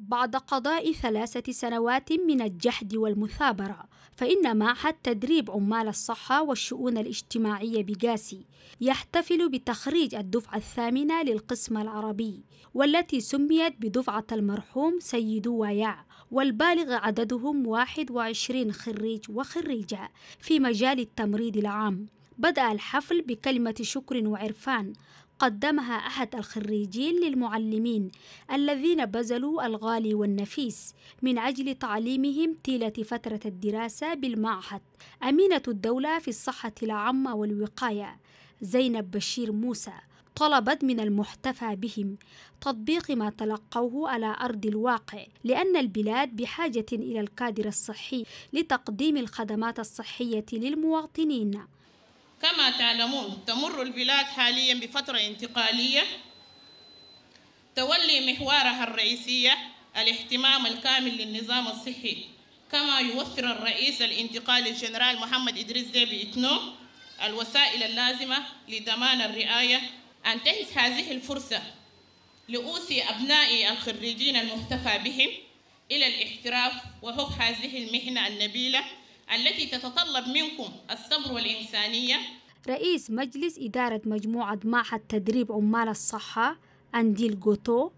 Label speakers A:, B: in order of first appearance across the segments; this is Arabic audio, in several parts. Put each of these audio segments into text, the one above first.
A: بعد قضاء ثلاثة سنوات من الجحد والمثابرة فإن معهد تدريب عمال الصحة والشؤون الاجتماعية بجاسي يحتفل بتخريج الدفعة الثامنة للقسم العربي والتي سميت بدفعة المرحوم سيد وياع والبالغ عددهم 21 خريج وخريجة في مجال التمريض العام بدأ الحفل بكلمة شكر وعرفان قدمها أحد الخريجين للمعلمين الذين بذلوا الغالي والنفيس من أجل تعليمهم طيلة فترة الدراسة بالمعهد أمينة الدولة في الصحة العامة والوقاية زينب بشير موسى طلبت من المحتفى بهم تطبيق ما تلقوه على ارض الواقع لان البلاد بحاجه الى الكادر الصحي لتقديم الخدمات الصحيه للمواطنين
B: كما تعلمون تمر البلاد حاليا بفترة انتقالية تولي محورها الرئيسية الاهتمام الكامل للنظام الصحي كما يوفر الرئيس الانتقالي الجنرال محمد إدريس ديبي إتنو الوسائل اللازمة لضمان الرعاية أنتهز هذه الفرصة لأوصي أبنائي الخريجين المهتفى بهم إلى الاحتراف وحب هذه المهنة النبيلة التي تتطلب منكم الصبر والإنسانية
A: رئيس مجلس إدارة مجموعة معهد تدريب عمال الصحة أنديل جوتو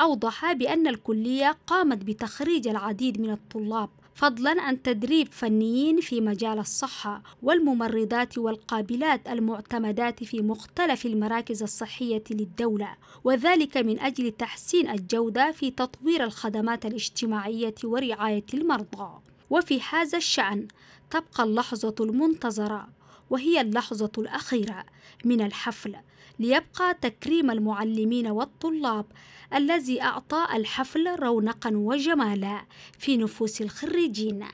A: أوضح بأن الكلية قامت بتخريج العديد من الطلاب فضلا عن تدريب فنيين في مجال الصحة والممرضات والقابلات المعتمدات في مختلف المراكز الصحية للدولة وذلك من أجل تحسين الجودة في تطوير الخدمات الاجتماعية ورعاية المرضى وفي هذا الشأن تبقى اللحظة المنتظرة وهي اللحظة الأخيرة من الحفل ليبقى تكريم المعلمين والطلاب الذي أعطى الحفل رونقا وجمالا في نفوس الخريجين